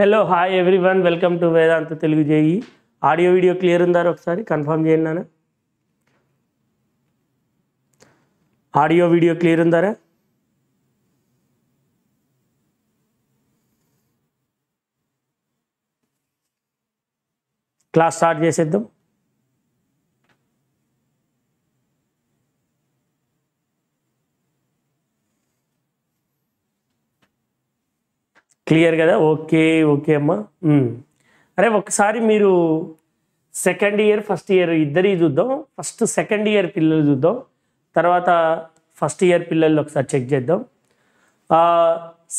Hello hi everyone welcome to Vedantu Telugu JEE audio video clear ఉందారు ఒకసారి confirm చేయండి నాన్న ఆడియో వీడియో క్లియర్ ఉందారా క్లాస్ స్టార్ట్ చేసేద్దాం క్లియర్ కదా ఓకే ఓకే అమ్మా hmm. అరే ఒకసారి మీరు సెకండ్ ఇయర్ ఫస్ట్ ఇయర్ ఇద్దరి చూద్దాం ఫస్ట్ సెకండ్ ఇయర్ పిల్లలు చూద్దాం తర్వాత ఫస్ట్ ఇయర్ పిల్లలు ఒకసారి చెక్ చేద్దాం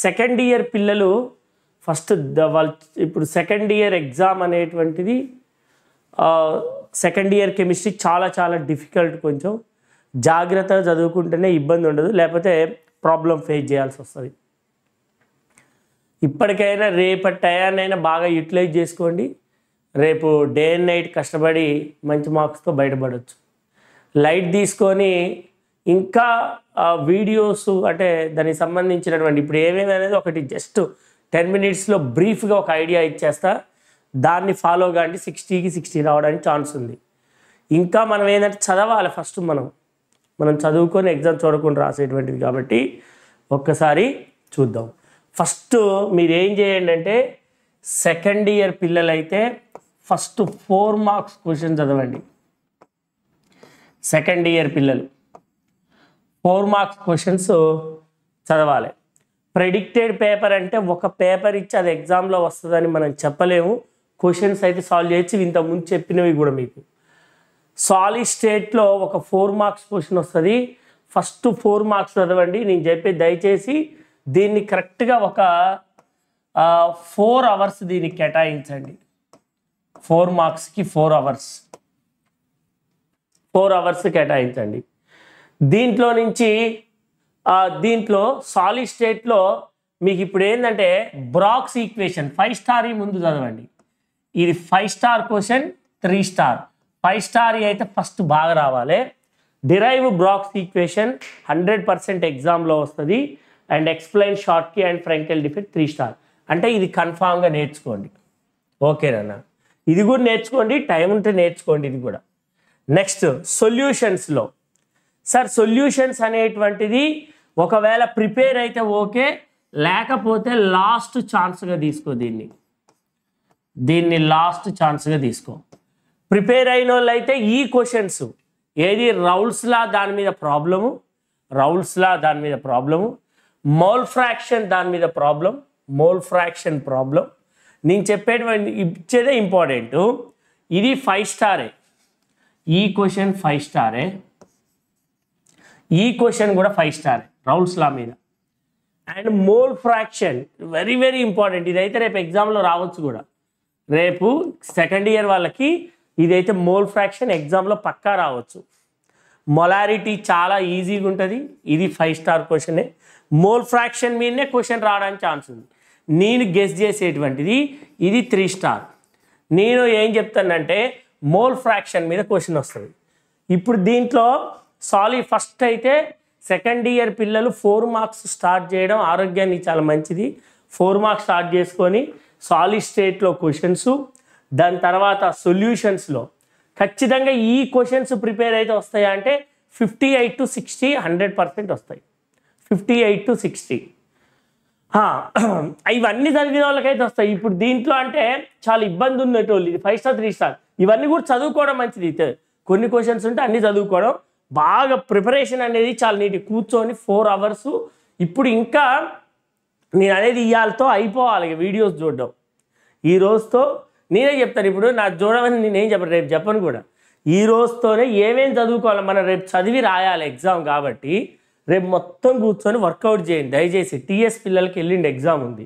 సెకండ్ ఇయర్ పిల్లలు ఫస్ట్ వాళ్ళు ఇప్పుడు సెకండ్ ఇయర్ ఎగ్జామ్ అనేటువంటిది సెకండ్ ఇయర్ కెమిస్ట్రీ చాలా చాలా డిఫికల్ట్ కొంచెం జాగ్రత్తగా చదువుకుంటేనే ఇబ్బంది ఉండదు లేకపోతే ప్రాబ్లం ఫేస్ చేయాల్సి వస్తుంది ఇప్పటికైనా రేపటి టయానైనా బాగా యూటిలైజ్ చేసుకోండి రేపు డే అండ్ నైట్ కష్టపడి మంచి మార్క్స్తో బయటపడవచ్చు లైట్ తీసుకొని ఇంకా వీడియోస్ అంటే దానికి సంబంధించినటువంటి ఇప్పుడు ఏమేమి అనేది ఒకటి జస్ట్ టెన్ మినిట్స్లో బ్రీఫ్గా ఒక ఐడియా ఇచ్చేస్తా దాన్ని ఫాలో కాండి సిక్స్టీకి సిక్స్టీ రావడానికి ఛాన్స్ ఉంది ఇంకా మనం ఏంటంటే చదవాలి ఫస్ట్ మనం మనం చదువుకొని ఎగ్జామ్ చూడకుండా రాసేటువంటిది కాబట్టి ఒక్కసారి చూద్దాం ఫస్ట్ మీరు ఏం చేయండి అంటే సెకండ్ ఇయర్ పిల్లలైతే ఫస్ట్ ఫోర్ మార్క్స్ క్వశ్చన్ చదవండి సెకండ్ ఇయర్ పిల్లలు ఫోర్ మార్క్స్ క్వశ్చన్స్ చదవాలి ప్రెడిక్టెడ్ పేపర్ అంటే ఒక పేపర్ ఇచ్చి అది ఎగ్జామ్లో వస్తుందని మనం చెప్పలేము క్వశ్చన్స్ అయితే సాల్వ్ చేసి ఇంతకుముందు చెప్పినవి కూడా మీకు సాలిడ్ స్టేట్లో ఒక ఫోర్ మార్క్స్ క్వశ్చన్ వస్తుంది ఫస్ట్ ఫోర్ మార్క్స్ చదవండి నేను చెప్పి దయచేసి దీన్ని కరెక్ట్గా ఒక ఫోర్ అవర్స్ దీనికి కేటాయించండి ఫోర్ మార్క్స్కి ఫోర్ అవర్స్ ఫోర్ అవర్స్ కేటాయించండి దీంట్లో నుంచి దీంట్లో సాలిడ్ స్టేట్లో మీకు ఇప్పుడు ఏంటంటే బ్రాక్స్ ఈక్వేషన్ ఫైవ్ స్టార్ ముందు చదవండి ఇది five star question three star five star అయితే ఫస్ట్ బాగా రావాలి derive Bragg's equation hundred percent ఎగ్జామ్లో వస్తుంది and explain Schottky and Frenkel defect three star అంటే ఇది కన్ఫామ్గా నేర్చుకోండి ఓకేనా ఇది కూడా నేర్చుకోండి టైం ఉంటే నేర్చుకోండి ఇది కూడా నెక్స్ట్ సొల్యూషన్స్లో సార్ సొల్యూషన్స్ అనేటువంటిది ఒకవేళ ప్రిపేర్ అయితే ఓకే లేకపోతే లాస్ట్ ఛాన్స్గా తీసుకో దీన్ని దీన్ని లాస్ట్ ఛాన్స్గా తీసుకో ప్రిపేర్ అయిన వాళ్ళైతే ఈ క్వశ్చన్స్ ఏది రౌల్స్లా దాని మీద ప్రాబ్లము రౌల్స్లా దాని మీద ప్రాబ్లము మోల్ ఫ్రాక్షన్ దాని మీద ప్రాబ్లం మోల్ ఫ్రాక్షన్ ప్రాబ్లం నేను చెప్పేటువంటి ఇచ్చేదే ఇంపార్టెంట్ ఇది ఫైవ్ స్టారే ఈ క్వశ్చన్ ఫైవ్ స్టారే ఈ క్వశ్చన్ కూడా ఫైవ్ స్టారే రౌల్స్ లా మీద and mole fraction very very important ఇదైతే రేపు ఎగ్జామ్లో రావచ్చు కూడా రేపు సెకండ్ ఇయర్ వాళ్ళకి ఇదైతే మోల్ ఫ్రాక్షన్ ఎగ్జామ్లో పక్కా రావచ్చు మొలారిటీ చాలా ఈజీగా ఉంటుంది ఇది ఫైవ్ స్టార్ క్వశ్చనే మోల్ ఫ్రాక్షన్ మీదనే క్వశ్చన్ రావడానికి ఛాన్స్ ఉంది నేను గెస్ చేసేటువంటిది ఇది త్రీ స్టార్ నేను ఏం చెప్తానంటే మోల్ ఫ్రాక్షన్ మీద క్వశ్చన్ వస్తుంది ఇప్పుడు దీంట్లో సాలీ ఫస్ట్ అయితే సెకండ్ ఇయర్ పిల్లలు ఫోర్ మార్క్స్ స్టార్ట్ చేయడం ఆరోగ్యానికి చాలా మంచిది ఫోర్ మార్క్స్ స్టార్ట్ చేసుకొని సాలిడ్ స్టేట్లో క్వశ్చన్స్ దాని తర్వాత సొల్యూషన్స్లో ఖచ్చితంగా ఈ క్వశ్చన్స్ ప్రిపేర్ అయితే వస్తాయా అంటే fifty eight to sixty hundred percent వస్తాయి ఫిఫ్టీ ఎయిట్ టు సిక్స్టీ ఇవన్నీ చదివిన వాళ్ళకైతే వస్తాయి ఇప్పుడు దీంట్లో అంటే చాలా ఇబ్బంది ఉండేటోళ్ళు ఇది ఫైవ్ స్టార్ త్రీ స్టార్ ఇవన్నీ కూడా చదువుకోవడం మంచిది కొన్ని క్వశ్చన్స్ ఉంటే అన్నీ చదువుకోవడం బాగా ప్రిపరేషన్ అనేది చాలా నీటి కూర్చొని ఫోర్ అవర్స్ ఇప్పుడు ఇంకా నేను అనేది ఇయ్యాలతో అయిపోవాలి వీడియోస్ చూడడం ఈ రోజుతో నేనే చెప్తాను ఇప్పుడు నాకు చూడమని నేనేం చెప్పను రేపు చెప్పను కూడా ఈ రోజుతోనే ఏమేమి చదువుకోవాలి మనం రేపు చదివి రాయాలి ఎగ్జామ్ కాబట్టి రేపు మొత్తం కూర్చొని వర్కౌట్ చేయండి దయచేసి టీఎస్ పిల్లలకి వెళ్ళిండి ఎగ్జామ్ ఉంది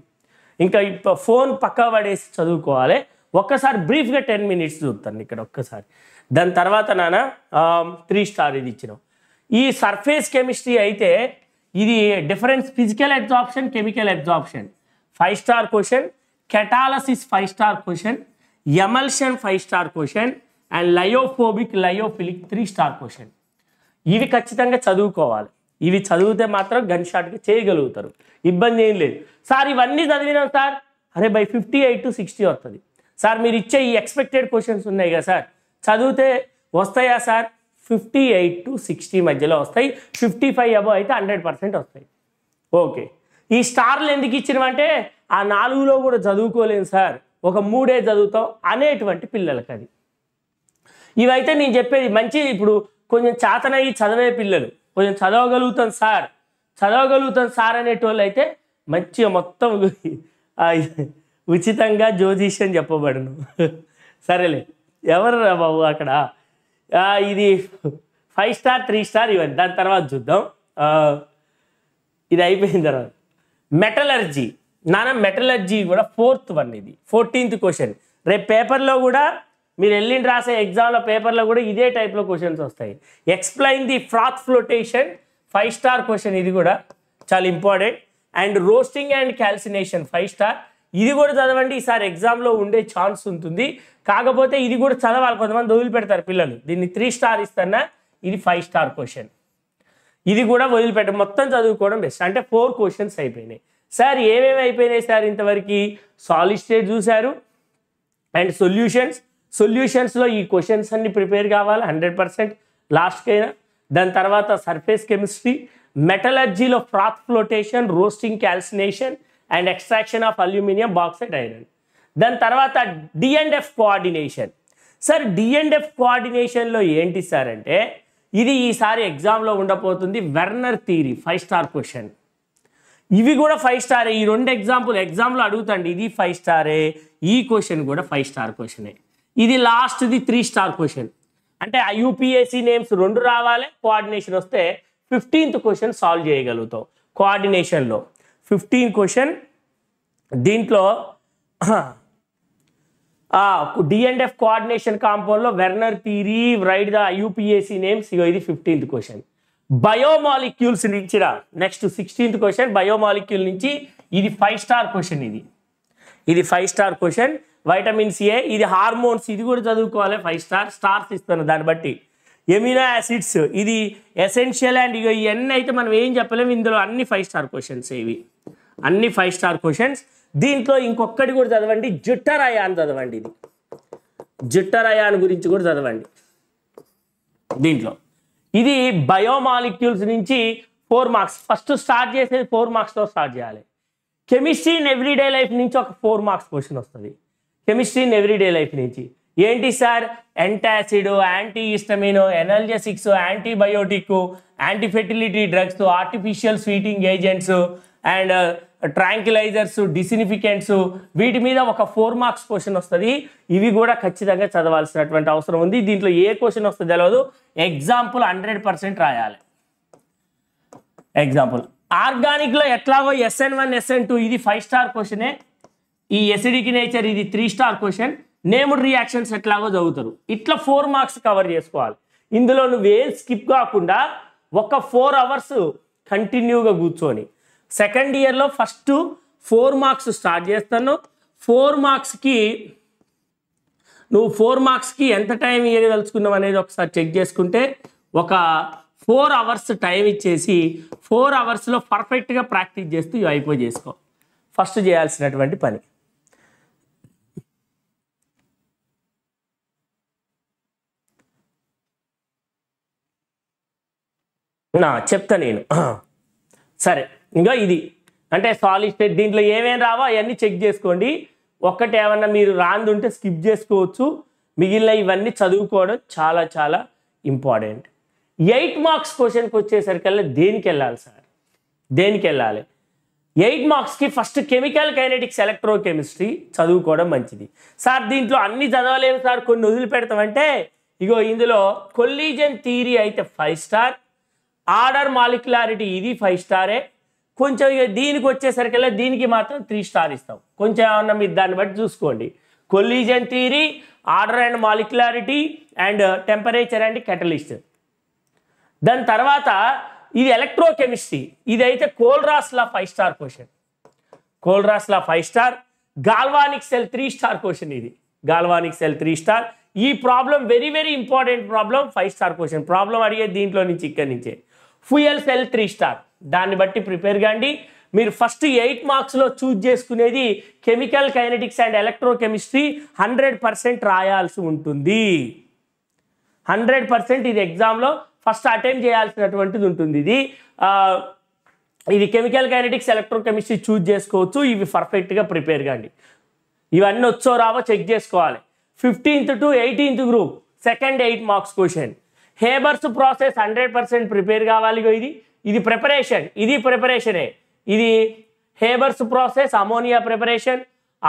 ఇంకా ఇప్పుడు ఫోన్ పక్క పడేసి చదువుకోవాలి ఒక్కసారి బ్రీఫ్గా టెన్ మినిట్స్ చూస్తాను ఇక్కడ ఒక్కసారి దాని తర్వాత నాన్న త్రీ స్టార్ ఇది ఇచ్చినాం ఈ సర్ఫేస్ కెమిస్ట్రీ అయితే ఇది difference physical absorption chemical absorption five star question catalysis five star question emulsion five star question and lyophobic lyophilic three star question ఇవి ఖచ్చితంగా చదువుకోవాలి ఇవి చదివితే మాత్రం గన్ షాట్కి చేయగలుగుతారు ఇబ్బంది ఏం లేదు సార్ ఇవన్నీ చదివిన సార్ అరే by fifty eight to sixty వస్తుంది సార్ మీరు ఇచ్చే ఈ ఎక్స్పెక్టెడ్ క్వశ్చన్స్ ఉన్నాయి కదా సార్ చదివితే వస్తాయా sir fifty eight to sixty మధ్యలో వస్తాయి ఫిఫ్టీ ఫైవ్ అబో అయితే హండ్రెడ్ పర్సెంట్ వస్తాయి ఓకే ఈ స్టార్లు ఎందుకు ఇచ్చినవంటే ఆ నాలుగులో కూడా చదువుకోలేను సార్ ఒక మూడే చదువుతాం అనేటువంటి పిల్లలకి అది ఇవైతే నేను చెప్పేది మంచి ఇప్పుడు కొంచెం చేతనయ్యి చదివే పిల్లలు కొంచెం చదవగలుగుతాను సార్ చదవగలుగుతాను సార్ అనేటోళ్ళు అయితే మంచిగా మొత్తం ఉచితంగా జ్యోతిష్యం చెప్పబడును సరేలే ఎవరు రా బాబు అక్కడ ఇది ఫైవ్ స్టార్ త్రీ స్టార్ ఇవన్నీ దాని తర్వాత చూద్దాం ఇది అయిపోయిన తర్వాత మెటలర్జీ నానా మెటలర్జీ కూడా ఫోర్త్ వన్ ఇది ఫోర్టీన్త్ క్వశ్చన్ రేపు పేపర్లో కూడా మీరు వెళ్ళిన రాసే ఎగ్జామ్లో పేపర్లో కూడా ఇదే టైప్లో క్వశ్చన్స్ వస్తాయి explain the froth flotation five star question ఇది కూడా చాలా important and roasting and calcination five star ఇది కూడా చదవండి ఈసారి ఎగ్జామ్లో ఉండే ఛాన్స్ ఉంటుంది కాకపోతే ఇది కూడా చదవాలి కొంతమంది వదిలిపెడతారు పిల్లలు దీన్ని త్రీ స్టార్ ఇస్తానా ఇది ఫైవ్ స్టార్ క్వశ్చన్ ఇది కూడా వదిలిపెట్ట మొత్తం చదువుకోవడం బెస్ట్ అంటే ఫోర్ క్వశ్చన్స్ అయిపోయినాయి సార్ ఏమేమి అయిపోయినాయి సార్ ఇంతవరకు సాలిడ్ స్టేట్ చూశారు అండ్ సొల్యూషన్స్ సొల్యూషన్స్లో ఈ క్వశ్చన్స్ అన్ని ప్రిపేర్ కావాలి హండ్రెడ్ పర్సెంట్ లాస్ట్కైనా దాని తర్వాత సర్ఫేస్ కెమిస్ట్రీ మెటలర్జీలో froth flotation roasting calcination and extraction of aluminium bauxite iron దాని తర్వాత డిఎన్ఎఫ్ కోఆర్డినేషన్ సార్ డిఎన్ఎఫ్ కోఆర్డినేషన్లో ఏంటి సార్ అంటే ఇది ఈసారి ఎగ్జామ్లో ఉండబోతుంది Werner theory five star question ఇవి కూడా ఫైవ్ స్టారే ఈ రెండు ఎగ్జాంపుల్ ఎగ్జామ్లో అడుగుతండి ఇది ఫైవ్ స్టారే ఈ క్వశ్చన్ కూడా ఫైవ్ స్టార్ క్వశ్చనే ఇది లాస్ట్ది త్రీ స్టార్ క్వశ్చన్ అంటే ఐయూపీఎస్సీ నేమ్స్ రెండు రావాలి కోఆర్డినేషన్ వస్తే ఫిఫ్టీన్త్ క్వశ్చన్ సాల్వ్ చేయగలుగుతాం కోఆర్డినేషన్లో ఫిఫ్టీన్ క్వశ్చన్ దీంట్లో డిఎండ్ఎఫ్ కోఆర్డినేషన్ కాంపౌండ్లో Werner theory write the IUPAC names ఇగో ఇది ఫిఫ్టీన్త్ క్వశ్చన్ బయోమాలిక్యూల్స్ నుంచి నెక్స్ట్ సిక్స్టీన్త్ క్వశ్చన్ బయోమాలిక్యూల్ నుంచి ఇది ఫైవ్ స్టార్ క్వశ్చన్ ఇది ఇది five star question vitamin C A ఇది హార్మోన్స్ ఇది కూడా చదువుకోవాలి ఫైవ్ స్టార్ స్టార్స్ ఇస్తాను దాన్ని బట్టి ఎమినో యాసిడ్స్ ఇది ఎసెన్షియల్ అండ్ ఇక ఇవన్నీ అయితే మనం ఏం చెప్పలేము ఇందులో అన్ని ఫైవ్ స్టార్ క్వశ్చన్స్ ఇవి అన్ని ఫైవ్ స్టార్ క్వశ్చన్స్ దీంట్లో ఇంకొకటి కూడా చదవండి జుట్టరయాన్ చదవండి ఇది జుట్టరయాన్ గురించి కూడా చదవండి దీంట్లో ఇది బయోమాలిక్యూల్స్ నుంచి ఫోర్ మార్క్స్ ఫస్ట్ స్టార్ట్ చేసేది ఫోర్ మార్క్స్తో స్టార్ట్ చేయాలి కెమిస్ట్రీ ఇన్ ఎవ్రీడే లైఫ్ నుంచి ఒక ఫోర్ మార్క్స్ క్వశ్చన్ వస్తుంది కెమిస్ట్రీ ఇన్ ఎవ్రీడే లైఫ్ నుంచి ఏంటి sir antacid anti histamine analgesics antibiotic anti fertility drugs artificial sweetening agents and uh, tranquilizers disinfectants వీటి మీద ఒక ఫోర్ మార్క్స్ క్వశ్చన్ వస్తుంది ఇవి కూడా ఖచ్చితంగా చదవాల్సినటువంటి అవసరం ఉంది దీంట్లో ఏ క్వశ్చన్ వస్తుంది తెలియదు ఎగ్జాంపుల్ హండ్రెడ్ పర్సెంట్ రాయాలి ఎగ్జాంపుల్ ఆర్గానిక్లో ఎట్లాగో ఎస్ఎన్ వన్ ఎస్ఎన్ టూ ఇది ఫైవ్ స్టార్ క్వశ్చనే ఈ ఎసిడికి నేచర్ ఇది three star question named reactions ఎట్లాగో చదువుతారు ఇట్లా ఫోర్ మార్క్స్ కవర్ చేసుకోవాలి ఇందులో నువ్వే స్కిప్ కాకుండా ఒక ఫోర్ అవర్స్ కంటిన్యూగా కూర్చొని సెకండ్ ఇయర్లో ఫస్ట్ ఫోర్ మార్క్స్ స్టార్ట్ చేస్తాను ఫోర్ మార్క్స్కి నువ్వు ఫోర్ మార్క్స్కి ఎంత టైం ఇయ్యదలుచుకున్నావు అనేది ఒకసారి చెక్ చేసుకుంటే ఒక ఫోర్ అవర్స్ టైం ఇచ్చేసి ఫోర్ అవర్స్లో పర్ఫెక్ట్గా ప్రాక్టీస్ చేస్తూ ఇవి అయిపోయి చేసుకో ఫస్ట్ చేయాల్సినటువంటి పని నా చెప్తా నేను సరే ఇంకా ఇది అంటే సాలిడ్ స్టేట్ దీంట్లో ఏమేమి రావో అవన్నీ చెక్ చేసుకోండి ఒక్కటి ఏమన్నా మీరు రాంది ఉంటే స్కిప్ చేసుకోవచ్చు మిగిలిన ఇవన్నీ చదువుకోవడం చాలా చాలా ఇంపార్టెంట్ ఎయిట్ మార్క్స్ క్వశ్చన్కి వచ్చేసరికల్లా దేనికి వెళ్ళాలి సార్ దేనికి వెళ్ళాలి ఎయిట్ మార్క్స్కి first chemical kinetics electro chemistry చదువుకోవడం మంచిది సార్ దీంట్లో అన్ని చదవలేము సార్ కొన్ని వదిలిపెడతామంటే ఇగో ఇందులో కొల్లీజన్ థియరీ అయితే ఫైవ్ స్టార్ ఆర్డర్ మాలిక్యులారిటీ ఇది ఫైవ్ స్టారే కొంచెం ఇక దీనికి వచ్చేసరికల్లా దీనికి మాత్రం త్రీ స్టార్ ఇస్తాం కొంచెం ఏమన్నా మీరు దాన్ని బట్టి చూసుకోండి collision theory order and molecularity and temperature and catalyst దాని తర్వాత ఇది ఎలక్ట్రోకెమిస్ట్రీ ఇదైతే Kohlrausch law five star question Kohlrausch law five star galvanic cell three star question ఇది గాల్వానిక్ సెల్ త్రీ స్టార్ ఈ problem very very important problem five star question problem అడిగేది దీంట్లో నుంచి ఇక్కడి నుంచే ఫ్యూయల్ సెల్ త్రీ స్టార్ దాన్ని బట్టి ప్రిపేర్ కాండి మీరు ఫస్ట్ ఎయిట్ మార్క్స్లో చూజ్ చేసుకునేది chemical kinetics and electrochemistry hundred percent రాయాల్సి ఉంటుంది హండ్రెడ్ పర్సెంట్ ఇది ఎగ్జామ్లో ఫస్ట్ అటెంప్ట్ చేయాల్సినటువంటిది ఉంటుంది ఇది ఇది కెమికల్ కైనటిక్స్ ఎలక్ట్రోకెమిస్ట్రీ చూజ్ చేసుకోవచ్చు ఇవి పర్ఫెక్ట్గా ప్రిపేర్ కాండి ఇవన్నీ వచ్చో రావో చెక్ చేసుకోవాలి fifteenth to eighteenth group second eight marks question Haber's process hundred percent prepare కావాలి ఇది ఇది ప్రిపరేషన్ ఇది ప్రిపరేషనే ఇది Haber's process ammonia preparation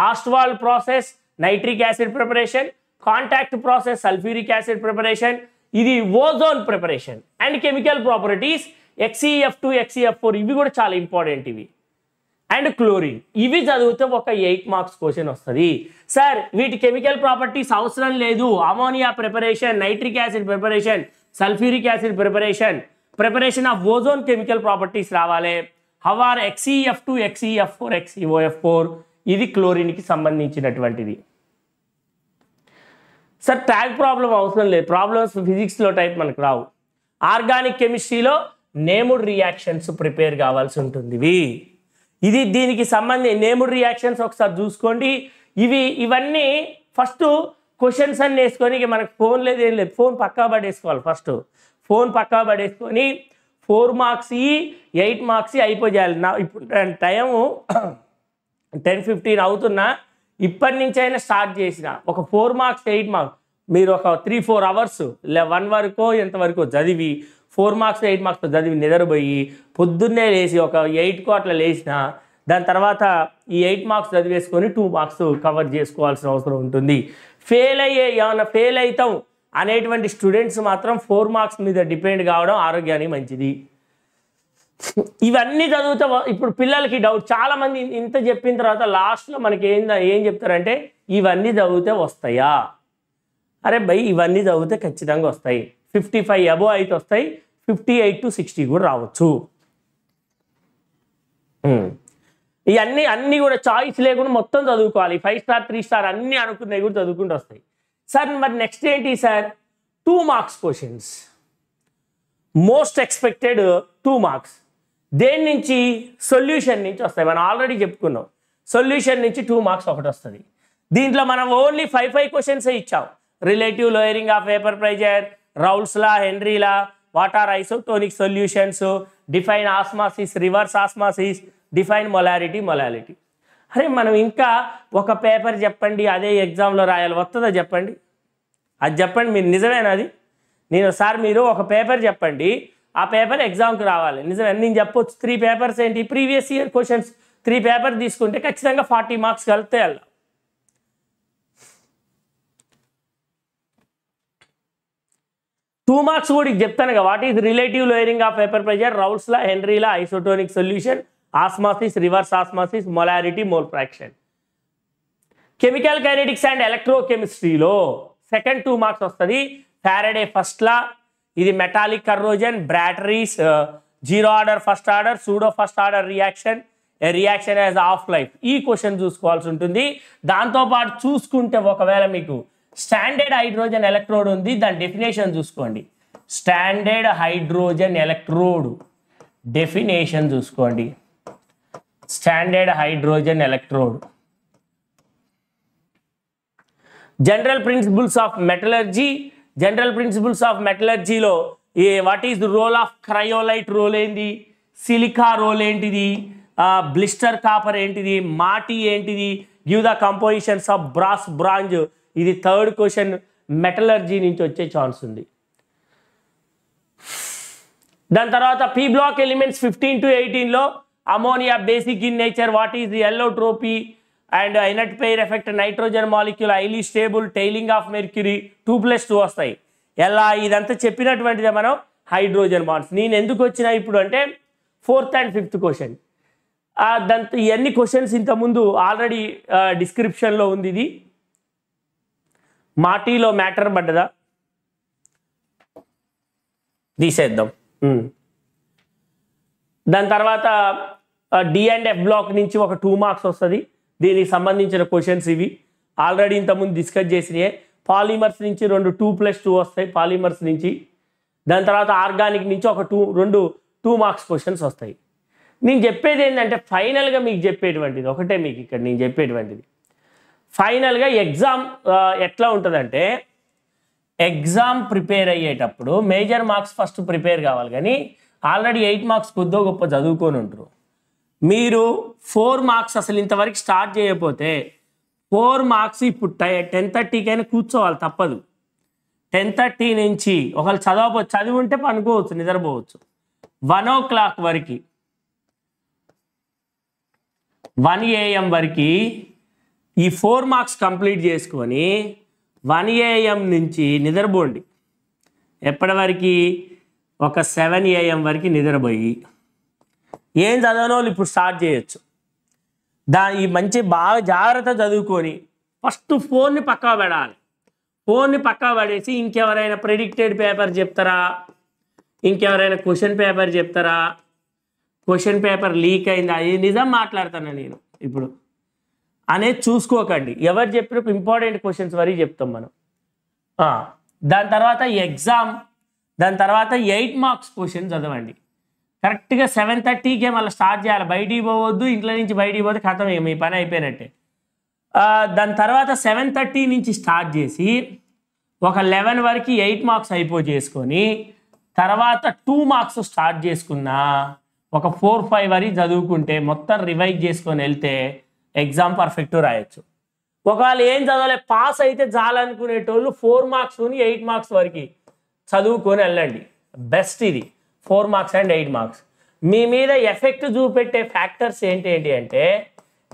Ostwald process nitric acid preparation contact process sulphuric acid preparation ఇది ozone preparation and chemical properties XeF two XeF four ఇవి కూడా చాలా ఇంపార్టెంట్ ఇవి అండ్ క్లోరిన్ ఇవి చదివితే ఒక ఎయిట్ మార్క్స్ క్వశ్చన్ వస్తుంది సార్ వీటి కెమికల్ ప్రాపర్టీస్ అవసరం లేదు ammonia preparation nitric acid preparation sulphuric acid preparation preparation of ozone chemical properties రావాలి హవార్ XeF two XeF four XeOF four ఇది క్లోరిన్కి సంబంధించినటువంటిది సార్ ట్యాగ్ ప్రాబ్లం అవసరం లేదు ప్రాబ్లమ్స్ ఫిజిక్స్లో టైప్ మనకు రావు ఆర్గానిక్ కెమిస్ట్రీలో నేముడ్ రియాక్షన్స్ ప్రిపేర్ కావాల్సి ఉంటుంది ఇది దీనికి సంబంధించి నేముడ్ రియాక్షన్స్ ఒకసారి చూసుకోండి ఇవి ఇవన్నీ ఫస్ట్ క్వశ్చన్స్ అన్ని వేసుకొని ఇక మనకు ఫోన్ లేదు ఏం లేదు ఫోన్ పక్కా పడేసుకోవాలి ఫస్ట్ ఫోన్ పక్కా పడేసుకొని ఫోర్ మార్క్స్ ఎయిట్ మార్క్స్ అయిపోయాలి నా ఇప్పుడు టైము టెన్ ఫిఫ్టీన్ అవుతున్నా ఇప్పటి నుంచి అయినా స్టార్ట్ చేసిన ఒక ఫోర్ మార్క్స్ ఎయిట్ మార్క్స్ మీరు ఒక త్రీ ఫోర్ అవర్స్ లే వన్ వరకు ఎంతవరకు చదివి ఫోర్ మార్క్స్ ఎయిట్ మార్క్స్ చదివి నిద్రపోయి పొద్దున్నే లేచి ఒక ఎయిట్ కోట్ల లేచిన దాని తర్వాత ఈ ఎయిట్ మార్క్స్ చదివేసుకొని టూ మార్క్స్ కవర్ చేసుకోవాల్సిన అవసరం ఉంటుంది ఫెయిల్ అయ్యే ఏమైనా ఫెయిల్ అవుతాం అనేటువంటి స్టూడెంట్స్ మాత్రం ఫోర్ మార్క్స్ మీద డిపెండ్ కావడం ఆరోగ్యానికి మంచిది ఇవన్నీ చదువుతా ఇప్పుడు పిల్లలకి డౌట్ చాలామంది ఇంత చెప్పిన తర్వాత లాస్ట్లో మనకి ఏం ఏం చెప్తారంటే ఇవన్నీ చదివితే వస్తాయా అరే భయ్ ఇవన్నీ చదివితే ఖచ్చితంగా వస్తాయి ఫిఫ్టీ ఫైవ్ అబో అయితే వస్తాయి ఫిఫ్టీ ఎయిట్ టు సిక్స్టీ కూడా రావచ్చు ఇవన్నీ అన్నీ కూడా చాయిస్ లేకుండా మొత్తం చదువుకోవాలి ఫైవ్ స్టార్ త్రీ స్టార్ అన్నీ అనుకున్నాయి కూడా చదువుకుంటూ వస్తాయి సార్ మరి నెక్స్ట్ ఏంటి sir two marks questions most expected two marks దేని నుంచి సొల్యూషన్ నుంచి వస్తాయి మనం ఆల్రెడీ చెప్పుకున్నాం సొల్యూషన్ నుంచి టూ మార్క్స్ ఒకటి వస్తుంది దీంట్లో మనం ఓన్లీ ఫైవ్ ఫైవ్ క్వశ్చన్సే ఇచ్చాం relative lowering of vapour pressure Raoult's law Henry law what are isotonic solutions define osmosis reverse osmosis define molarity molality అరే మనం ఇంకా ఒక పేపర్ చెప్పండి అదే ఎగ్జామ్లో రాయాలి వస్తుందా చెప్పండి అది చెప్పండి మీరు నిజమేనా అది నేను సార్ మీరు ఒక పేపర్ చెప్పండి ఆ పేపర్ ఎగ్జామ్కి రావాలి నిజమే నేను చెప్పొచ్చు త్రీ పేపర్స్ ఏంటి previous year questions three paper తీసుకుంటే ఖచ్చితంగా ఫార్టీ మార్క్స్ కలిపితే వెళ్ళాం టూ మార్క్స్ కూడా చెప్తాను కదా what is relative lowering of vapour law Henry law isotonic solution osmosis reverse osmosis molarity mole fraction chemical kinetics and ఎలక్ట్రోకెమిస్ట్రీలో second two marks వస్తుంది Faraday first law ఇది metallic corrosion batteries zero order first order pseudo first order reaction reaction as of life ఈ question చూసుకోవాల్సి ఉంటుంది దాంతోపాటు చూసుకుంటే ఒకవేళ మీకు స్టాండర్డ్ హైడ్రోజన్ ఎలక్ట్రోడ్ ఉంది దాని డెఫినేషన్ చూసుకోండి స్టాండర్డ్ హైడ్రోజన్ ఎలక్ట్రోడ్ డెఫినేషన్ చూసుకోండి standard hydrogen electrode general principles of metallurgy general principles of మెటలర్జీలో a what is role of cryolite role ఏంటి సిలికా రోల్ ఏంటిది బ్లిస్టర్ కాపర్ ఏంటిది మాటి ఏంటిది give the compositions of brass bronze ఇది third question metallurgy నుంచి వచ్చే chance ఉంది దాని తర్వాత p block elements fifteen to ఎయిటీన్లో ammonia basic in nature what is the allotropy and inert pair effect nitrogen molecule highly stable tailing of mercury two plus two వస్తాయి ఎలా ఇదంతా చెప్పినటువంటిదే మనం హైడ్రోజన్ బాండ్స్ నేను ఎందుకు వచ్చిన ఇప్పుడు అంటే ఫోర్త్ అండ్ ఫిఫ్త్ క్వశ్చన్ దాంతో ఇవన్నీ క్వశ్చన్స్ ఇంతకుముందు ఆల్రెడీ డిస్క్రిప్షన్లో uh, ఉంది ఇది మాటీలో మ్యాటర్ పడ్డదా తీసేద్దాం దాని తర్వాత డి అండ్ ఎఫ్ బ్లాక్ నుంచి ఒక టూ మార్క్స్ వస్తుంది దీనికి సంబంధించిన క్వశ్చన్స్ ఇవి ఆల్రెడీ ఇంతకుముందు డిస్కస్ చేసినవి పాలిమర్స్ నుంచి రెండు టూ ప్లస్ టూ వస్తాయి పాలిమర్స్ నుంచి దాని తర్వాత ఆర్గానిక్ నుంచి ఒక టూ రెండు టూ మార్క్స్ క్వశ్చన్స్ వస్తాయి నేను చెప్పేది ఏంటంటే ఫైనల్గా మీకు చెప్పేటువంటిది ఒకటే మీకు ఇక్కడ నేను చెప్పేటువంటిది ఫైనల్గా ఎగ్జామ్ ఎట్లా ఉంటుందంటే ఎగ్జామ్ ప్రిపేర్ అయ్యేటప్పుడు మేజర్ మార్క్స్ ఫస్ట్ ప్రిపేర్ కావాలి కానీ ఆల్రెడీ ఎయిట్ మార్క్స్ కొద్దో గొప్ప చదువుకొని ఉంటారు మీరు ఫోర్ మార్క్స్ అసలు ఇంతవరకు స్టార్ట్ చేయకపోతే ఫోర్ మార్క్స్ ఇప్పుడు టెన్ థర్టీకైనా కూర్చోవాలి తప్పదు టెన్ థర్టీ నుంచి ఒకళ్ళు చదవపో చదివి ఉంటే పనుకోవచ్చు నిద్రపోవచ్చు వన్ ఓ క్లాక్ వరకు వన్ ఏఎం వరకు ఈ ఫోర్ మార్క్స్ కంప్లీట్ చేసుకొని వన్ ఏఎం నుంచి నిద్రపోండి ఎప్పటివరకు ఒక సెవెన్ ఏఎం వరకు నిద్రపోయి ఏం చదవనో ఇప్పుడు స్టార్ట్ చేయొచ్చు దా ఈ మంచి బాగా జాగ్రత్త చదువుకొని ఫస్ట్ ఫోన్ని పక్కా పెడాలి ఫోన్ని పక్కా పడేసి ఇంకెవరైనా ప్రిడిక్టెడ్ పేపర్ చెప్తారా ఇంకెవరైనా క్వశ్చన్ పేపర్ చెప్తారా క్వశ్చన్ పేపర్ లీక్ అయిందా ఇది నిజం మాట్లాడతాను నేను ఇప్పుడు అనేది చూసుకోకండి ఎవరు చెప్పినప్పుడు ఇంపార్టెంట్ క్వశ్చన్స్ వరకు చెప్తాం మనం దాని తర్వాత ఎగ్జామ్ దాని తర్వాత ఎయిట్ మార్క్స్ క్వశ్చన్ చదవండి కరెక్ట్గా సెవెన్ థర్టీకే మళ్ళీ స్టార్ట్ చేయాలి బయటికి పోవద్దు ఇంట్లో నుంచి బయటికి పోతే కథం మీ పని అయిపోయినట్టే దాని తర్వాత సెవెన్ థర్టీ నుంచి స్టార్ట్ చేసి ఒక లెవెన్ వరకు ఎయిట్ మార్క్స్ అయిపో చేసుకొని తర్వాత టూ మార్క్స్ స్టార్ట్ చేసుకున్నా ఒక ఫోర్ ఫైవ్ వరకు చదువుకుంటే మొత్తం రివైజ్ చేసుకొని వెళ్తే ఎగ్జామ్ పర్ఫెక్ట్ రాయొచ్చు ఒకవేళ ఏం చదవలే పాస్ అయితే చాలనుకునేటోళ్ళు ఫోర్ మార్క్స్ కొని ఎయిట్ మార్క్స్ వరకు చదువుకొని వెళ్ళండి బెస్ట్ ఇది four marks and eight marks మీ మీద ఎఫెక్ట్ చూపెట్టే ఫ్యాక్టర్స్ ఏంటి ఏంటి అంటే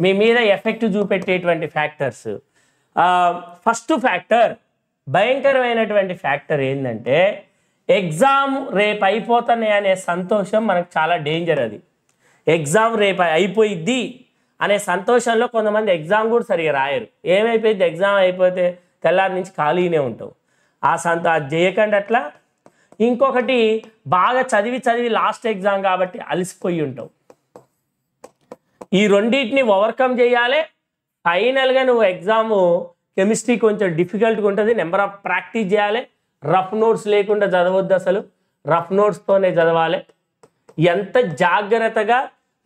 మీ మీద ఎఫెక్ట్ చూపెట్టేటువంటి ఫ్యాక్టర్స్ ఫస్ట్ ఫ్యాక్టర్ భయంకరమైనటువంటి ఫ్యాక్టర్ ఏంటంటే ఎగ్జామ్ రేపు అయిపోతున్నాయి అనే సంతోషం మనకు చాలా డేంజర్ అది ఎగ్జామ్ రేపు అయిపోయిద్ది అనే సంతోషంలో కొంతమంది ఎగ్జామ్ కూడా సరిగా రాయరు ఏమైపోయింది ఎగ్జామ్ అయిపోతే తెల్లారి నుంచి ఖాళీనే ఉంటావు ఆ సంత అది చేయకండి అట్లా ఇంకొకటి బాగా చదివి చదివి లాస్ట్ ఎగ్జామ్ కాబట్టి అలసిపోయి ఉంటావు ఈ రెండింటిని ఓవర్కమ్ చేయాలి ఫైనల్గా నువ్వు ఎగ్జాము కెమిస్ట్రీ కొంచెం డిఫికల్ట్గా ఉంటుంది నెంబర్ ఆఫ్ ప్రాక్టీస్ చేయాలి రఫ్ నోట్స్ లేకుండా చదవద్దు అసలు రఫ్ నోట్స్తోనే చదవాలి ఎంత జాగ్రత్తగా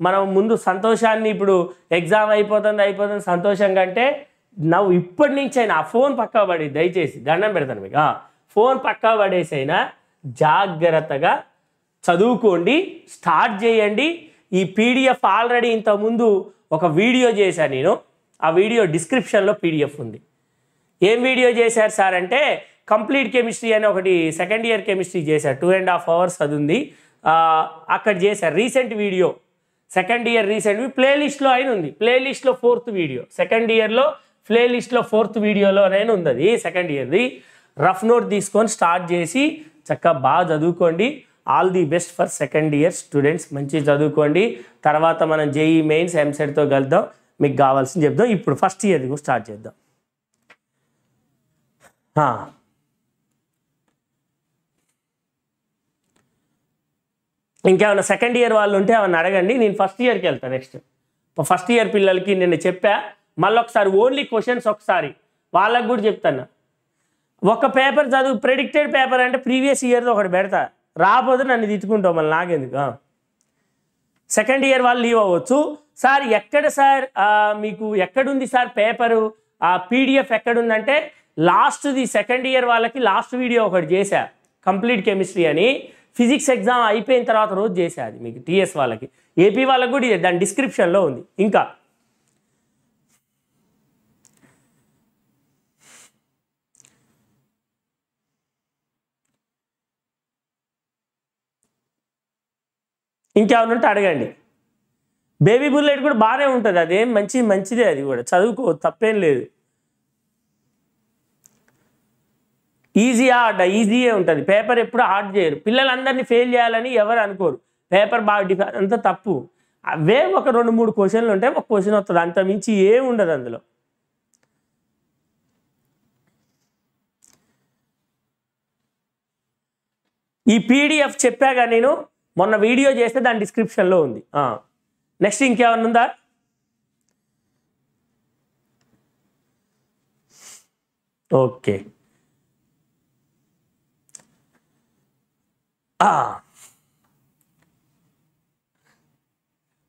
మనం ముందు సంతోషాన్ని ఇప్పుడు ఎగ్జామ్ అయిపోతుంది అయిపోతుంది సంతోషం కంటే నవ్వు ఇప్పటి నుంచి అయినా ఆ ఫోన్ పక్క పడి దయచేసి దండం పెడతాను మీకు ఫోన్ పక్కా పడేసైనా జాగ్రత్తగా చదువుకోండి స్టార్ట్ చేయండి ఈ పీడిఎఫ్ ఆల్రెడీ ఇంతకుముందు ఒక వీడియో చేశాను నేను ఆ వీడియో డిస్క్రిప్షన్లో పీడిఎఫ్ ఉంది ఏం వీడియో చేశారు సార్ అంటే కంప్లీట్ కెమిస్ట్రీ అని ఒకటి సెకండ్ ఇయర్ కెమిస్ట్రీ చేశారు టూ అండ్ హాఫ్ అవర్స్ అది ఉంది అక్కడ చేశారు రీసెంట్ వీడియో సెకండ్ ఇయర్ రీసెంట్వి ప్లేలిస్ట్లో అయిన ఉంది ప్లేలిస్ట్లో ఫోర్త్ వీడియో సెకండ్ ఇయర్లో ప్లేలిస్ట్లో ఫోర్త్ వీడియోలోనైనా ఉంది అది సెకండ్ ఇయర్ది రఫ్ నోట్ తీసుకొని స్టార్ట్ చేసి చక్కగా బాగా చదువుకోండి all the best for second year students మంచి చదువుకోండి తర్వాత మనం జేఈ మెయిన్స్ ఎంసెట్తో కలుద్దాం మీకు కావాల్సింది చెప్దాం ఇప్పుడు ఫస్ట్ ఇయర్ స్టార్ట్ చేద్దాం ఇంకేమైనా సెకండ్ ఇయర్ వాళ్ళు ఉంటే అవన్నీ అడగండి నేను ఫస్ట్ ఇయర్కి వెళ్తాను నెక్స్ట్ ఫస్ట్ ఇయర్ పిల్లలకి నేను చెప్పా మళ్ళీ ఒకసారి ఓన్లీ క్వశ్చన్స్ ఒకసారి వాళ్ళకు కూడా చెప్తాను ఒక పేపర్ చదువు ప్రెడిక్టెడ్ పేపర్ అంటే ప్రీవియస్ ఇయర్ది ఒకటి పెడతా రాబోదు నన్ను తిట్టుకుంటావు మళ్ళీ నాకెందుకు సెకండ్ ఇయర్ వాళ్ళు లీవ్ అవ్వచ్చు సార్ ఎక్కడ సార్ మీకు ఎక్కడుంది సార్ పేపరు ఆ పీడిఎఫ్ ఎక్కడుందంటే లాస్ట్ది సెకండ్ ఇయర్ వాళ్ళకి లాస్ట్ వీడియో ఒకటి చేశా కంప్లీట్ కెమిస్ట్రీ అని ఫిజిక్స్ ఎగ్జామ్ అయిపోయిన తర్వాత రోజు చేసేది మీకు టీఎస్ వాళ్ళకి ఏపీ వాళ్ళకి కూడా ఇదే దాని డిస్క్రిప్షన్లో ఉంది ఇంకా ఇంకేమనుంటే అడగండి బేబీ బుల్లెట్ కూడా బాగానే ఉంటుంది అదేం మంచి మంచిదే అది కూడా చదువుకో తప్పేం లేదు ఈజీ హార్డ్ ఈజీయే ఉంటుంది పేపర్ ఎప్పుడు హార్డ్ చేయరు పిల్లలందరినీ ఫెయిల్ చేయాలని ఎవరు అనుకోరు పేపర్ బాగా డిఫ అంత తప్పు అవే ఒక రెండు మూడు క్వశ్చన్లు ఉంటాయి ఒక క్వశ్చన్ వస్తుంది అంత మించి ఏమి ఉండదు అందులో ఈ పీడిఎఫ్ చెప్పాగా నేను మొన్న వీడియో చేస్తే దాని డిస్క్రిప్షన్లో ఉంది నెక్స్ట్ ఇంకేమన్నా ఉందా ఓకే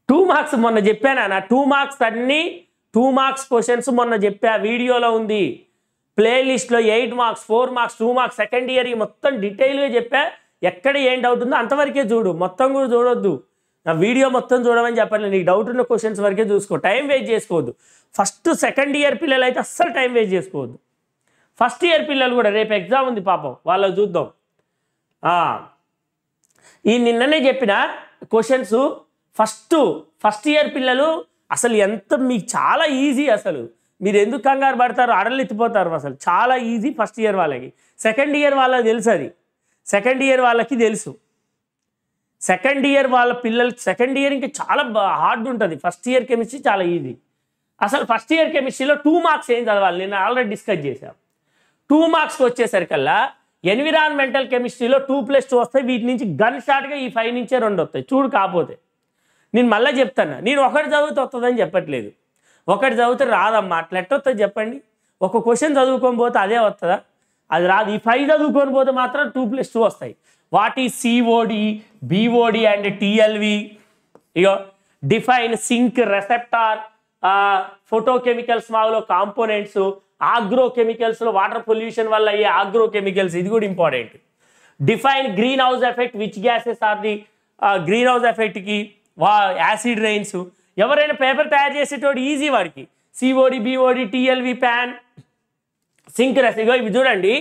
టూ మార్క్స్ మొన్న చెప్పాను నా టూ మార్క్స్ అన్నీ టూ మార్క్స్ క్వశ్చన్స్ మొన్న చెప్పా వీడియోలో ఉంది ప్లేలిస్ట్లో eight marks four marks two marks second year మొత్తం డీటెయిల్గా చెప్పా ఎక్కడ ఏం డౌట్ ఉందో అంతవరకే చూడు మొత్తం కూడా చూడొద్దు నా వీడియో మొత్తం చూడమని చెప్పాలి నీకు డౌట్ ఉన్న క్వశ్చన్స్ వరకే చూసుకో టైం వేస్ట్ చేసుకోవద్దు ఫస్ట్ సెకండ్ ఇయర్ పిల్లలు అయితే అస్సలు టైం వేస్ట్ చేసుకోవద్దు ఫస్ట్ ఇయర్ పిల్లలు కూడా రేపు ఎగ్జామ్ ఉంది పాపం వాళ్ళు చూద్దాం ఈ నిన్ననే చెప్పిన క్వశ్చన్స్ ఫస్ట్ ఫస్ట్ ఇయర్ పిల్లలు అసలు ఎంత మీకు చాలా ఈజీ అసలు మీరు ఎందుకు కంగారు పడతారు ఎత్తిపోతారు అసలు చాలా ఈజీ ఫస్ట్ ఇయర్ వాళ్ళకి సెకండ్ ఇయర్ వాళ్ళకి తెలుసు అది సెకండ్ ఇయర్ వాళ్ళకి తెలుసు సెకండ్ ఇయర్ వాళ్ళ పిల్లలు సెకండ్ ఇయర్ ఇంకా చాలా హార్డ్ ఉంటుంది ఫస్ట్ ఇయర్ కెమిస్ట్రీ చాలా ఈజీ అసలు ఫస్ట్ ఇయర్ కెమిస్ట్రీలో టూ మార్క్స్ ఏం చదవాలి నేను ఆల్రెడీ డిస్కస్ చేశాను టూ మార్క్స్కి వచ్చేసరికల్లా ఎన్విరాన్మెంటల్ కెమిస్ట్రీలో టూ ప్లస్ టూ వస్తాయి వీటి నుంచి గన్ షాట్గా ఈ ఫైవ్ నుంచే రెండు వస్తాయి చూడు కాకపోతే నేను మళ్ళీ చెప్తాను నేను ఒకటి చదివితే వస్తుందని చెప్పట్లేదు ఒకటి చదివితే రాదమ్మా అట్లా వస్తుంది చెప్పండి ఒక క్వశ్చన్ చదువుకొని పోతే అదే వస్తుందా అది రాదు ఈ ఫైవ్ చదువుకొని పోతే మాత్రం టూ ప్లస్ టూ వస్తాయి వాట్ ఈ సిఓడి బిఓడి అండ్ టిఎల్వి ఇగో డిఫైన్ సింక్ రెసెప్టార్ ఫోటోకెమికల్స్ మాలో కాంపోనెంట్స్ ఆగ్రో కెమికల్స్లో వాటర్ పొల్యూషన్ వల్ల అయ్యే ఆగ్రో కెమికల్స్ ఇది కూడా important define greenhouse effect which gases are the greenhouse ఎఫెక్ట్కి వా యాసిడ్ రెయిన్స్ ఎవరైనా పేపర్ తయారు చేసేటోడు ఈజీ వాడికి COD BOD TLV PAN sink రెసిగో ఇవి చూడండి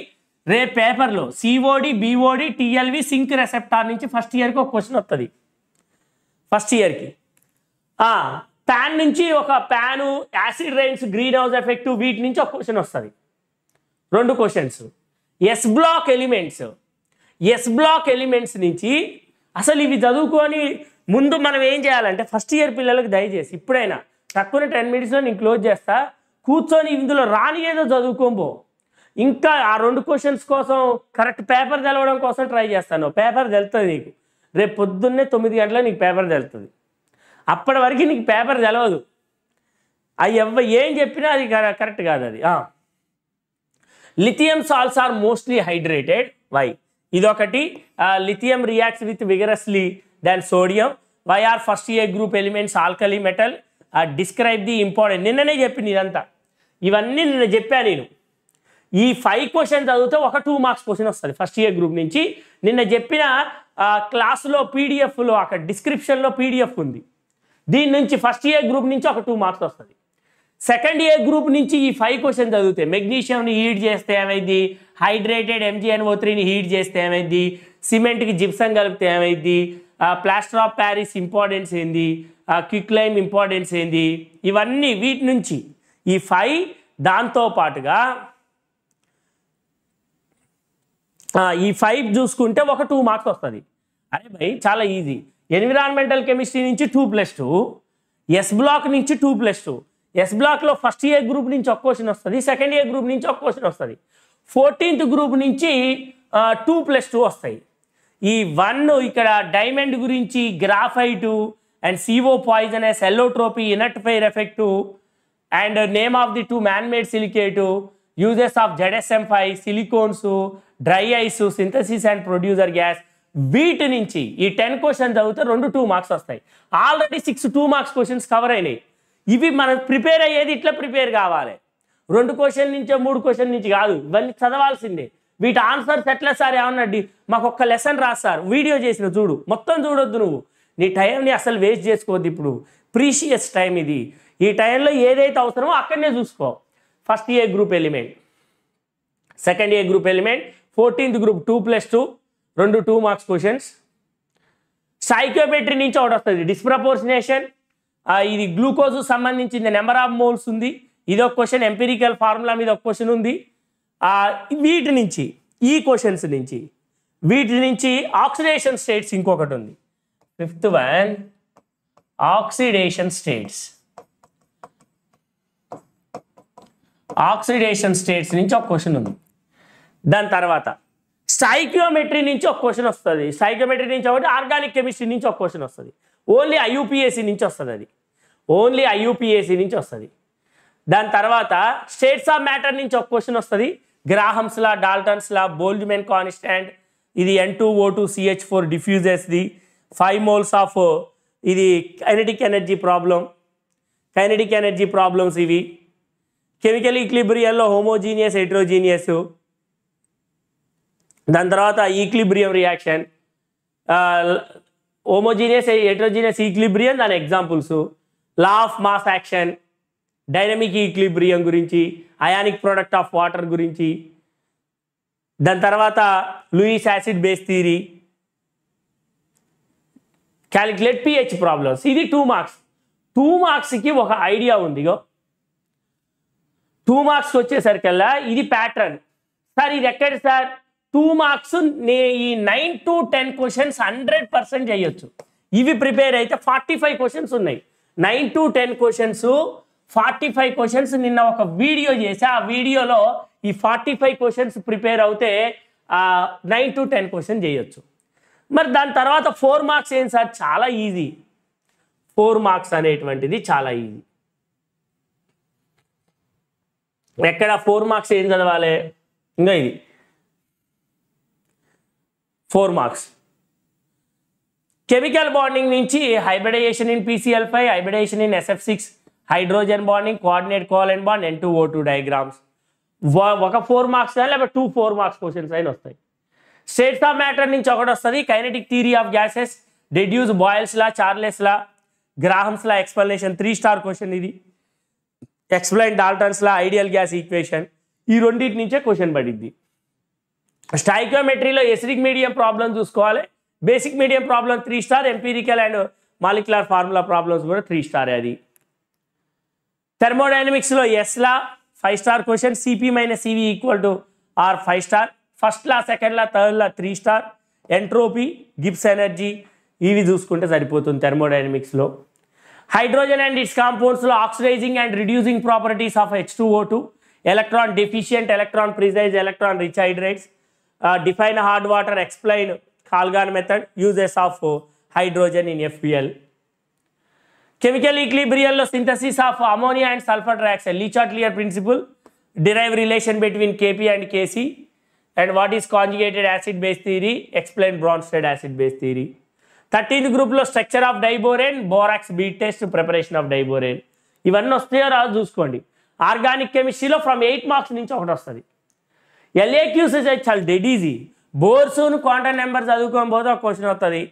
రేపు పేపర్లో COD BOD TLV sink receptor నుంచి ఫస్ట్ ఇయర్కి ఒక క్వశ్చన్ వస్తుంది ఫస్ట్ ఇయర్కి ప్యాన్ నుంచి ఒక PAN acid rains greenhouse effect వీటి నుంచి ఒక క్వశ్చన్ వస్తుంది రెండు questions S block elements S block elements నుంచి అసలు ఇవి చదువుకొని ముందు మనం ఏం చేయాలంటే ఫస్ట్ ఇయర్ పిల్లలకు దయచేసి ఇప్పుడైనా తక్కువనే టెన్ మినిట్స్లో నేను క్లోజ్ చేస్తా కూర్చొని ఇందులో రాని ఏదో చదువుకోబో ఇంకా ఆ రెండు క్వశ్చన్స్ కోసం కరెక్ట్ పేపర్ తెలవడం కోసం ట్రై చేస్తాను పేపర్ తెలుతుంది నీకు రేపు పొద్దున్నే తొమ్మిది గంటల నీకు పేపర్ తెలుతుంది అప్పటి వరకు నీకు పేపర్ తెలవదు అవి ఎవ్వ ఏం చెప్పినా అది కరెక్ట్ కాదు అది lithium salts are mostly hydrated why ఇదొకటి lithium reacts with vigorously than sodium why are first A group elements alkali metal describe the important నిన్ననే చెప్పింది ఇదంతా ఇవన్నీ నిన్న చెప్పా నేను ఈ ఫైవ్ క్వశ్చన్ చదివితే ఒక టూ మార్క్స్ క్వశ్చన్ వస్తుంది ఫస్ట్ ఇయర్ గ్రూప్ నుంచి నిన్న చెప్పిన క్లాసులో పీడిఎఫ్లో అక్కడ డిస్క్రిప్షన్లో పీడిఎఫ్ ఉంది దీని నుంచి ఫస్ట్ ఇయర్ గ్రూప్ నుంచి ఒక టూ మార్క్స్ వస్తుంది సెకండ్ ఇయర్ గ్రూప్ నుంచి ఈ ఫైవ్ క్వశ్చన్ చదివితే మెగ్నీషియంని హీట్ చేస్తే ఏమైంది హైడ్రేటెడ్ ఎంజిఎన్ఓ త్రీని హీట్ చేస్తే ఏమైంది సిమెంట్కి జిప్సం కలిపితే ఏమైంది ప్లాస్టర్ ఆఫ్ ప్యారిస్ ఇంపార్టెన్స్ ఏంది క్విక్ లైమ్ ఇంపార్టెన్స్ ఏంది ఇవన్నీ వీటి నుంచి ఈ ఫైవ్ దాంతో పాటుగా ఈ ఫైవ్ చూసుకుంటే ఒక టూ మార్క్స్ వస్తుంది అరే భయ్ చాలా ఈజీ ఎన్విరాన్మెంటల్ కెమిస్ట్రీ నుంచి two plus two S block నుంచి టూ ప్లస్ టూ ఎస్ బ్లాక్లో ఫస్ట్ ఇయర్ గ్రూప్ నుంచి ఒక క్వశ్చన్ వస్తుంది సెకండ్ ఇయర్ గ్రూప్ నుంచి ఒక క్వశ్చన్ వస్తుంది ఫోర్టీన్త్ గ్రూప్ నుంచి టూ ప్లస్ టూ వస్తాయి ఈ వన్ ఇక్కడ డైమండ్ గురించి graphite and CO poisonous allotropy inert pair effect and name of the two manmade silicate uses of ZSM five silicones dry ice synthesis and producer gas వీటి నుంచి ఈ ten question చదివితే రెండు two marks వస్తాయి already six two marks questions cover అయినాయి ఇవి మనం prepare అయ్యేది ఇట్లా ప్రిపేర్ కావాలి రెండు క్వశ్చన్ నుంచో మూడు క్వశ్చన్ నుంచి కాదు ఇవన్నీ చదవాల్సిందే వీటి ఆన్సర్స్ ఎట్లా సార్ ఏమన్నాడు మాకు ఒక్క లెసన్ రాస్తారు వీడియో చేసిన చూడు మొత్తం చూడొద్దు నువ్వు నీ టైంని అసలు వేస్ట్ చేసుకోవద్దు ఇప్పుడు ప్రీషియస్ టైం ఇది ఈ టైంలో ఏదైతే అవసరమో అక్కడనే చూసుకో first A group element second A group element fourteenth group two plus two రెండు టూ మార్క్స్ క్వశ్చన్స్ సైకోమెట్రీ నుంచి ఒకటి వస్తుంది డిస్ప్రపోర్షనేషన్ ఇది గ్లూకోజ్ సంబంధించిన నెంబర్ ఆఫ్ మోల్స్ ఉంది ఇది ఒక క్వశ్చన్ ఎంపెరికల్ ఫార్ములా మీద ఒక క్వశ్చన్ ఉంది వీటి నుంచి ఈ క్వశ్చన్స్ నుంచి వీటి నుంచి ఆక్సిడేషన్ స్టేట్స్ ఇంకొకటి ఉంది fifth one oxidation states oxidation states నుంచి ఒక క్వశ్చన్ ఉంది దాని తర్వాత సైక్యోమెట్రీ నుంచి ఒక క్వశ్చన్ వస్తుంది సైకియోమెట్రీ నుంచి ఒకటి ఆర్గానిక్ కెమిస్ట్రీ నుంచి ఒక క్వశ్చన్ వస్తుంది ఓన్లీ ఐయూపీఎస్సీ నుంచి వస్తుంది అది ఓన్లీ ఐయూపీఎస్సీ నుంచి వస్తుంది దాని తర్వాత స్టేట్స్ ఆఫ్ మ్యాటర్ నుంచి ఒక క్వశ్చన్ వస్తుంది గ్రాహమ్స్ లా డాల్టన్స్ లా బోల్డ్మెన్ కాన్స్టాంట్ ఇది N two O two CH four డిఫ్యూజెస్ది ఫైవ్ మోల్స్ ఆఫ్ ఇది kinetic energy problem kinetic energy problems ఇవి కెమికల్ ఈక్లిబ్రియల్లో హోమోజీనియస్ హైడ్రోజీనియస్ దాని తర్వాత equilibrium reaction homogeneous heterogeneous equilibrium దాని examples law of mass action dynamic equilibrium గురించి ionic product of water గురించి దాని తర్వాత Lewis acid base theory calculate pH problems ఇది టూ మార్క్స్ టూ మార్క్స్కి ఒక ఐడియా ఉందిగో టూ మార్క్స్కి వచ్చేసరికల్లా ఇది ప్యాటర్న్ సార్ ఇది ఎక్కడ సార్ టూ మార్క్స్ నే ఈ nine to ten questions hundred percent చేయొచ్చు ఇవి ప్రిపేర్ అయితే ఫార్టీ ఫైవ్ క్వశ్చన్స్ ఉన్నాయి nine to ten questions forty five questions నిన్న ఒక వీడియో చేసి ఆ వీడియోలో ఈ ఫార్టీ ఫైవ్ క్వశ్చన్స్ ప్రిపేర్ అవుతే నైన్ టు టెన్ క్వశ్చన్ చేయొచ్చు మరి దాని తర్వాత ఫోర్ మార్క్స్ ఏం సార్ చాలా ఈజీ ఫోర్ మార్క్స్ అనేటువంటిది చాలా ఈజీ ఎక్కడ ఫోర్ మార్క్స్ ఏం చదవాలి ఇంకా ఇది ఫోర్ మార్క్స్ కెమికల్ బాండింగ్ నుంచి hybridization in PCl five hybridization in SF six hydrogen bonding coordinate covalent bond N two O two diagrams ఒక ఫోర్ మార్క్స్ లేకపోతే టూ ఫోర్ మార్క్స్ క్వశ్చన్స్ అయిన వస్తాయి స్టేట్స్ ఆఫ్ మ్యాటర్ నుంచి ఒకటి వస్తుంది kinetic theory of gases deduce Boyle's law Charles law Graham's law explanation three star question ఇది explain Dalton's law ideal gas equation ఈ రెండింటి నుంచే క్వశ్చన్ పడింది స్టైకోమెట్రీలో ఎసిడిక్ మీడియం ప్రాబ్లం చూసుకోవాలి basic medium problem three star empirical and molecular formula problems కూడా three star అది థెర్మోడైనమిక్స్లో Hess law five star question CP minus CV equal to R five star first law second law third law three star entropy Gibbs energy ఇవి చూసుకుంటే సరిపోతుంది థెర్మోడైనమిక్స్లో hydrogen and its కాంపౌండ్స్లో oxidizing and reducing properties of H electron deficient electron precise electron rich hydrides define hard water explain Calgon method uses of hydrogen in FBL chemical ఈక్లీబ్రియల్లో synthesis of ammonia and sulphur dioxide Le Chatelier principle derive relation between KP and KC and what is conjugated acid base theory explain Bronsted acid base theory thirteenth గ్రూప్లో structure of diborane borax bead test preparation of diborane ఇవన్నీ వస్తాయో రాదు చూసుకోండి organic కెమిస్ట్రీలో from eight marks నుంచి ఒకటి వస్తుంది LAQs చాలా డెడ్ ఈజీ బోర్సూన్ క్వాంటమ్ నెంబర్ చదువుకోని పోతే ఒక క్వశ్చన్ వస్తుంది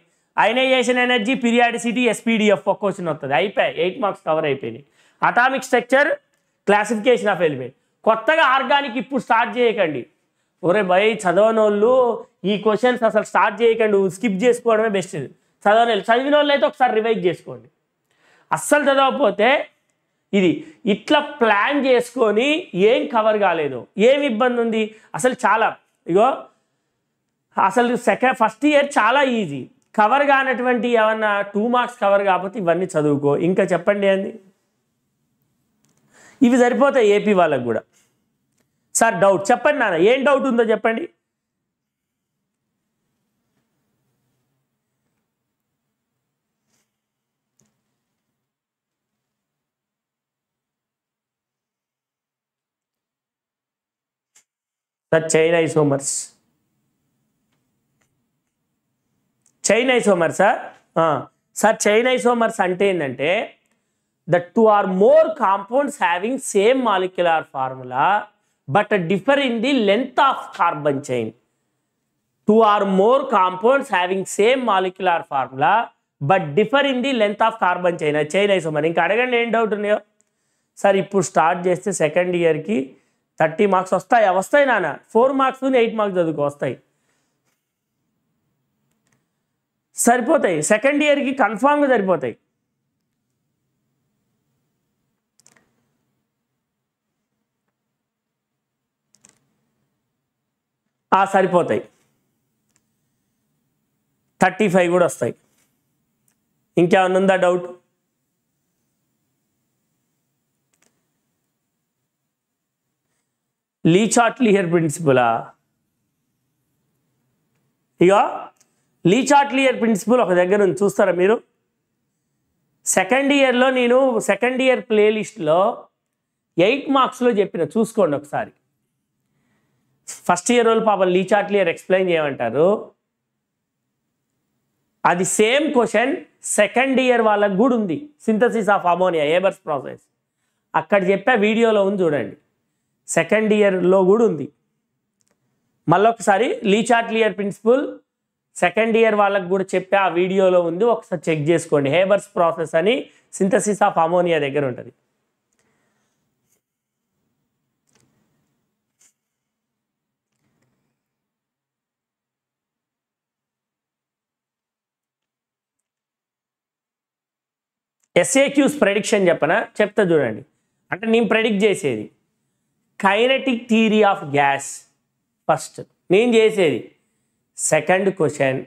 అయనైజేషన్ ఎనర్జీ పిరియాడిసిటీ ఎస్పీడిఎఫ్ ఒక క్వశ్చన్ వస్తుంది అయిపోయాయి ఎయిట్ మార్క్స్ కవర్ అయిపోయినాయి atomic structure classification of element కొత్తగా ఆర్గానిక్ ఇప్పుడు స్టార్ట్ చేయకండి ఒరే భయ్ చదవనోళ్ళు ఈ క్వశ్చన్స్ అసలు స్టార్ట్ చేయకండి స్కిప్ చేసుకోవడమే బెస్ట్ చదవని చదివిన వాళ్ళు అయితే ఒకసారి రివైజ్ చేసుకోండి అస్సలు చదవకపోతే ఇది ఇట్లా ప్లాన్ చేసుకొని ఏం కవర్ కాలేదు ఏం ఇబ్బంది ఉంది అసలు చాలా ఇగో అసలు సెకండ్ ఫస్ట్ ఇయర్ చాలా ఈజీ కవర్ కానటువంటి ఏమన్నా టూ మార్క్స్ కవర్ కాకపోతే ఇవన్నీ చదువుకో ఇంకా చెప్పండి అండి ఇవి సరిపోతాయి ఏపీ వాళ్ళకు కూడా సార్ డౌట్ చెప్పండి నాన్న ఏం డౌట్ ఉందో చెప్పండి the chain isomers chain isomers sir sir chain isomers అంటే ఏంటంటే the two or more compounds having same molecular formula but differ in the length of carbon chain two or more compounds having same molecular formula but differ in the length of carbon chain chain isomer ఇంకా అడగండి ఏం doubt ఉన్నాయో sir ఇప్పుడు start చేస్తే second ఇయర్కి thirty marks వస్తాయి వస్తాయి నాన్న ఫోర్ మార్క్స్ ఎయిట్ మార్క్స్ చదువుకు వస్తాయి సరిపోతాయి సెకండ్ ఇయర్కి కన్ఫామ్గా సరిపోతాయి సరిపోతాయి థర్టీ ఫైవ్ కూడా వస్తాయి ఇంకేమన్నా ఉందా డౌట్ లీ చాట్లియర్ ప్రిన్సిపులా ఇక లీ చాట్లియర్ ప్రిన్సిపుల్ ఒక దగ్గర నుంచి చూస్తారా మీరు సెకండ్ ఇయర్లో నేను సెకండ్ ఇయర్ ప్లేలిస్ట్లో ఎయిట్ మార్క్స్లో చెప్పిన చూసుకోండి ఒకసారి ఫస్ట్ ఇయర్ వాళ్ళు పాపం లీ చాట్లియర్ ఎక్స్ప్లెయిన్ చేయమంటారు అది సేమ్ క్వశ్చన్ సెకండ్ ఇయర్ వాళ్ళకు కూడా ఉంది synthesis of ammonia Haber's process అక్కడ చెప్పే వీడియోలో ఉంది చూడండి సెకండ్ ఇయర్లో కూడా ఉంది మళ్ళొకసారి లీచాట్లియర్ ప్రిన్సిపల్ సెకండ్ ఇయర్ వాళ్ళకు కూడా చెప్పే ఆ వీడియోలో ఉంది ఒకసారి చెక్ చేసుకోండి హేబర్స్ ప్రాసెస్ అని సింథసిస్ ఆఫ్ అమోనియా దగ్గర ఉంటుంది ఎస్ఏక్యూస్ ప్రెడిక్షన్ చెప్పనా చెప్తా చూడండి అంటే నేను ప్రెడిక్ట్ చేసేది kinetic theory of gas first నేను చేసేది second question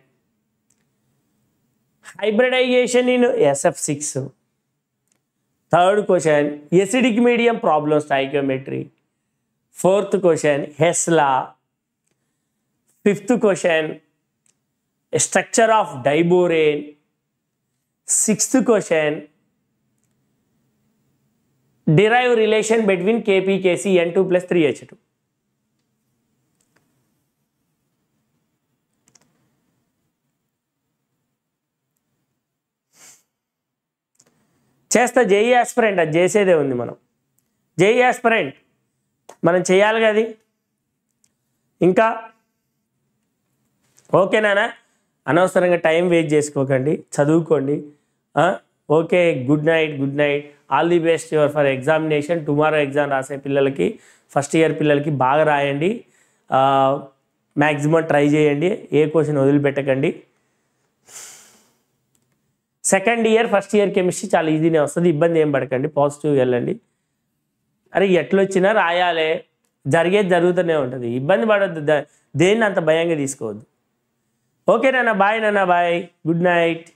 hybridization in SF six third question acidic medium problems stoichiometry fourth question Hess law fifth question structure of diborane sixth question relation between KP KC N two plus three H two చేస్తా JEE aspirant అది చేసేదే ఉంది మనం JEE aspirant మనం చేయాలి కదా ఇంకా ఓకేనానా అనవసరంగా టైం వేస్ట్ చేసుకోకండి చదువుకోండి okay good night good night all the best your for examination tomorrow exam రాసే పిల్లలకి ఫస్ట్ ఇయర్ పిల్లలకి బాగా రాయండి మ్యాక్సిమం ట్రై చేయండి ఏ క్వశ్చన్ వదిలిపెట్టకండి second year first year chemistry చాలా ఈజీనే వస్తుంది ఇబ్బంది ఏం పడకండి పాజిటివ్ వెళ్ళండి అరే ఎట్లొచ్చినా రాయాలే జరిగేది జరుగుతూనే ఉంటుంది ఇబ్బంది పడవద్దు దేన్ని అంత భయంగా తీసుకోవద్దు ఓకే నాన్న బాయ్ నాన్న బాయ్ గుడ్ నైట్